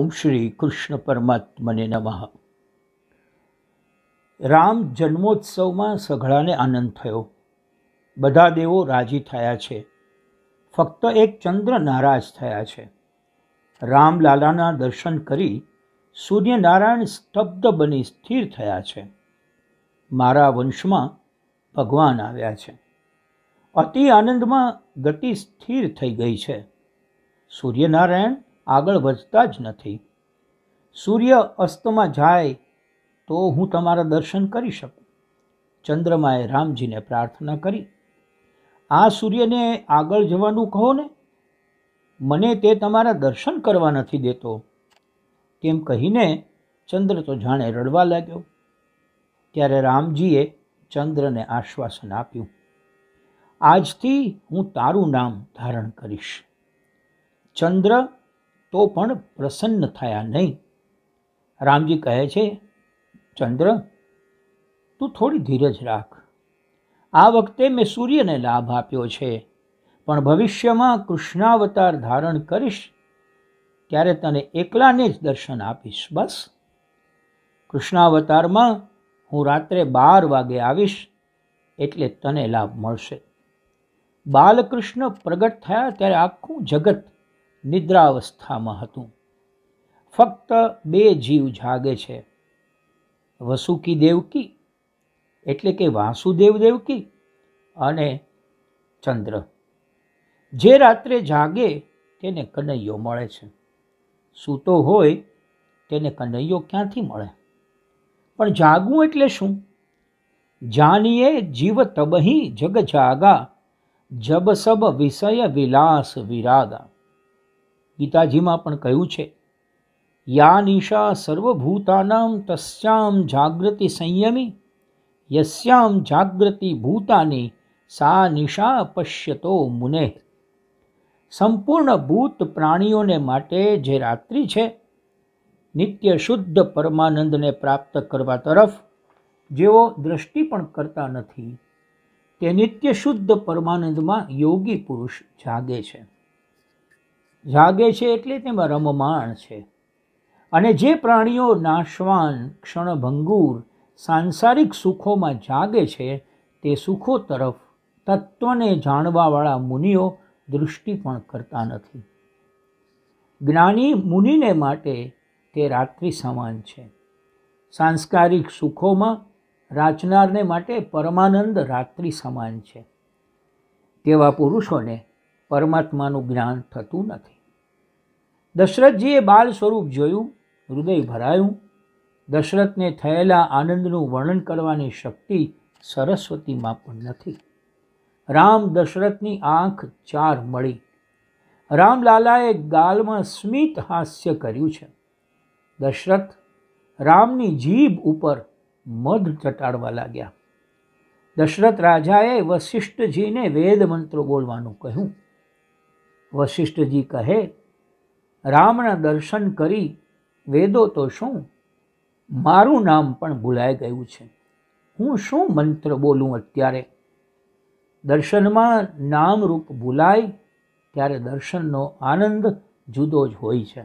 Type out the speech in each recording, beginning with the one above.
ઓમ શ્રી કૃષ્ણ પરમાત્મને નમઃ રામ જન્મોત્સવમાં સઘળાને આનંદ થયો બધા દેવો રાજી થયા છે ફક્ત એક ચંદ્ર નારાજ થયા છે રામલાલાના દર્શન કરી સૂર્યનારાયણ સ્તબ્ધ બની સ્થિર થયા છે મારા વંશમાં ભગવાન આવ્યા છે અતિ આનંદમાં ગતિ સ્થિર થઈ ગઈ છે સૂર્યનારાયણ આગળ વધતા જ નથી સૂર્ય અસ્તમાં જાય તો હું તમારા દર્શન કરી શકું ચંદ્રમાએ રામજીને પ્રાર્થના કરી આ સૂર્યને આગળ જવાનું કહો ને મને તે તમારા દર્શન કરવા નથી દેતો તેમ કહીને ચંદ્ર તો જાણે રડવા લાગ્યો ત્યારે રામજીએ ચંદ્રને આશ્વાસન આપ્યું આજથી હું તારું નામ ધારણ કરીશ ચંદ્ર તો પણ પ્રસન્ન થયા નહીં રામજી કહે છે ચંદ્ર તું થોડી ધીરજ રાખ આ વખતે મેં સૂર્યને લાભ આપ્યો છે પણ ભવિષ્યમાં કૃષ્ણાવતાર ધારણ કરીશ ત્યારે તને એકલાને જ દર્શન આપીશ બસ કૃષ્ણાવતારમાં હું રાત્રે બાર વાગે આવીશ એટલે તને લાભ મળશે બાલકૃષ્ણ પ્રગટ થયા ત્યારે આખું જગત નિદ્રાવસ્થામાં હતું ફક્ત બે જીવ જાગે છે વસુકી દેવકી એટલે કે વાસુદેવ દેવકી અને ચંદ્ર જે રાત્રે જાગે તેને કનૈયો મળે છે સૂતો હોય તેને કનૈયો ક્યાંથી મળે પણ જાગવું એટલે શું જાનીએ જીવ તબહી જગ જાગા જબ સબ વિષય વિલાસ વિરાગા ગીતાજીમાં પણ કહ્યું છે યા નિશા સર્વભૂતાનામ તસ્યામ જાગૃતિ સંયમી યસ્યામ જાગૃતિ ભૂતાની સા નિશા પશ્યતો મુને સંપૂર્ણ ભૂત પ્રાણીઓને માટે જે રાત્રિ છે નિત્ય શુદ્ધ પરમાનંદને પ્રાપ્ત કરવા તરફ જેઓ દ્રષ્ટિ પણ કરતા નથી તે નિત્ય શુદ્ધ પરમાનંદમાં યોગી પુરુષ જાગે છે જાગે છે એટલે તેમાં રમમાણ છે અને જે પ્રાણીઓ નાશવાન ક્ષણભંગુર સાંસારિક સુખોમાં જાગે છે તે સુખો તરફ તત્વને જાણવાવાળા મુનિઓ દૃષ્ટિ પણ કરતા નથી જ્ઞાની મુનિને માટે તે રાત્રિ સમાન છે સાંસ્કારિક સુખોમાં રાચનારને માટે પરમાનંદ રાત્રિ સમાન છે તેવા પુરુષોને પરમાત્માનું જ્ઞાન થતું નથી દશરથજીએ બાળ સ્વરૂપ જોયું હૃદય ભરાયું દશરથને થયેલા આનંદનું વર્ણન કરવાની શક્તિ સરસ્વતીમાં પણ નથી રામ દશરથની આંખ ચાર મળી રામલાલાએ ગાલમાં સ્મિત હાસ્ય કર્યું છે દશરથ રામની જીભ ઉપર મધ ચટાડવા લાગ્યા દશરથ રાજાએ વશિષ્ઠજીને વેદ મંત્રો બોલવાનું કહ્યું વશિષ્ઠજી કહે રામના દર્શન કરી વેદો તો શું મારું નામ પણ ભૂલાઈ ગયું છે હું શું મંત્ર બોલું અત્યારે દર્શનમાં નામરૂપ ભૂલાય ત્યારે દર્શનનો આનંદ જુદો જ હોય છે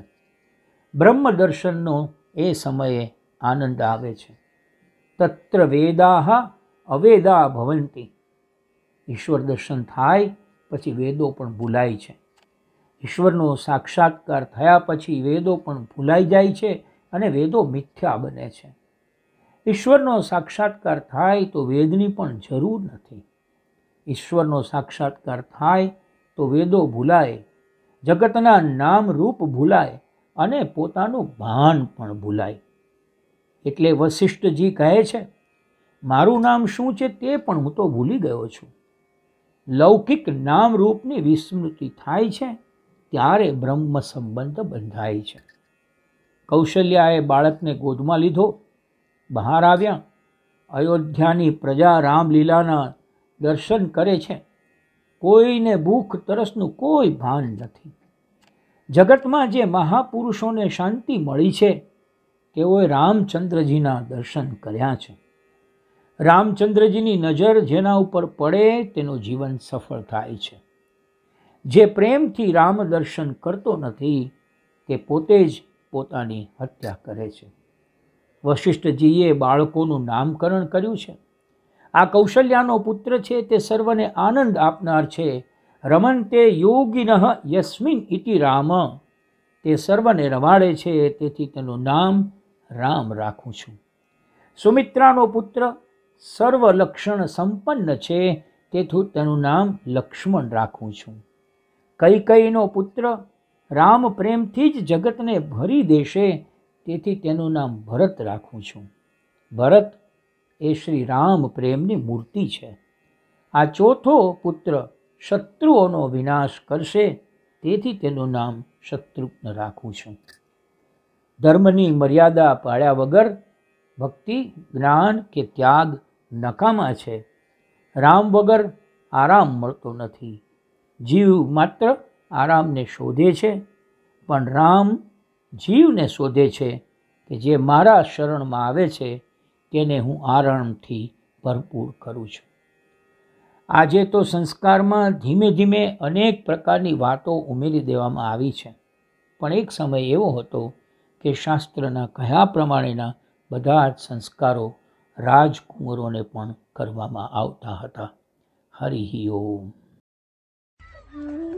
બ્રહ્મ દર્શનનો એ સમયે આનંદ આવે છે તત્ર વેદાહ અવેદા ભવંતી ઈશ્વર દર્શન થાય પછી વેદો પણ ભૂલાય છે ઈશ્વરનો સાક્ષાત્કાર થયા પછી વેદો પણ ભૂલાઈ જાય છે અને વેદો મિથ્યા બને છે ઈશ્વરનો સાક્ષાત્કાર થાય તો વેદની પણ જરૂર નથી ઈશ્વરનો સાક્ષાત્કાર થાય તો વેદો ભૂલાય જગતના નામ રૂપ ભૂલાય અને પોતાનું ભાન પણ ભૂલાય એટલે વશિષ્ઠજી કહે છે મારું નામ શું છે તે પણ હું તો ભૂલી ગયો છું લૌકિક નામ રૂપની વિસ્મૃતિ થાય છે ત્યારે બ્રહ્મ સંબંધ બંધાય છે કૌશલ્યાએ બાળકને ગોદમાં લીધો બહાર આવ્યા અયોધ્યાની પ્રજા રામલીલાના દર્શન કરે છે કોઈને ભૂખ તરસનું કોઈ ભાન નથી જગતમાં જે મહાપુરુષોને શાંતિ મળી છે તેઓએ રામચંદ્રજીના દર્શન કર્યા છે રામચંદ્રજીની નજર જેના ઉપર પડે તેનું જીવન સફળ થાય છે જે પ્રેમથી રામ દર્શન કરતો નથી તે પોતે જ પોતાની હત્યા કરે છે વશિષ્ઠજીએ બાળકોનું નામકરણ કર્યું છે આ કૌશલ્યાનો પુત્ર છે તે સર્વને આનંદ આપનાર છે તે યોગિન યસ્મિન ઇતિ રામ તે સર્વને રમાડે છે તેથી તેનું નામ રામ રાખું છું સુમિત્રાનો પુત્ર સર્વલક્ષણ સંપન્ન છે તેથી તેનું નામ લક્ષ્મણ રાખું છું કૈકઈનો પુત્ર રામ પ્રેમથી જ જગતને ભરી દેશે તેથી તેનું નામ ભરત રાખું છું ભરત એ શ્રી રામ પ્રેમની મૂર્તિ છે આ ચોથો પુત્ર શત્રુઓનો વિનાશ કરશે તેથી તેનું નામ શત્રુઘ્ન રાખું છું ધર્મની મર્યાદા પાળ્યા વગર ભક્તિ જ્ઞાન કે ત્યાગ નકામા છે રામ વગર આરામ મળતો નથી જીવ માત્ર આરામને શોધે છે પણ રામ જીવને શોધે છે કે જે મારા શરણમાં આવે છે તેને હું આરણથી ભરપૂર કરું છું આજે તો સંસ્કારમાં ધીમે ધીમે અનેક પ્રકારની વાતો ઉમેરી દેવામાં આવી છે પણ એક સમય એવો હતો કે શાસ્ત્રના કયા પ્રમાણેના બધા જ સંસ્કારો રાજકુંવરોને પણ કરવામાં આવતા હતા હરિ ઓમ Mm-hmm.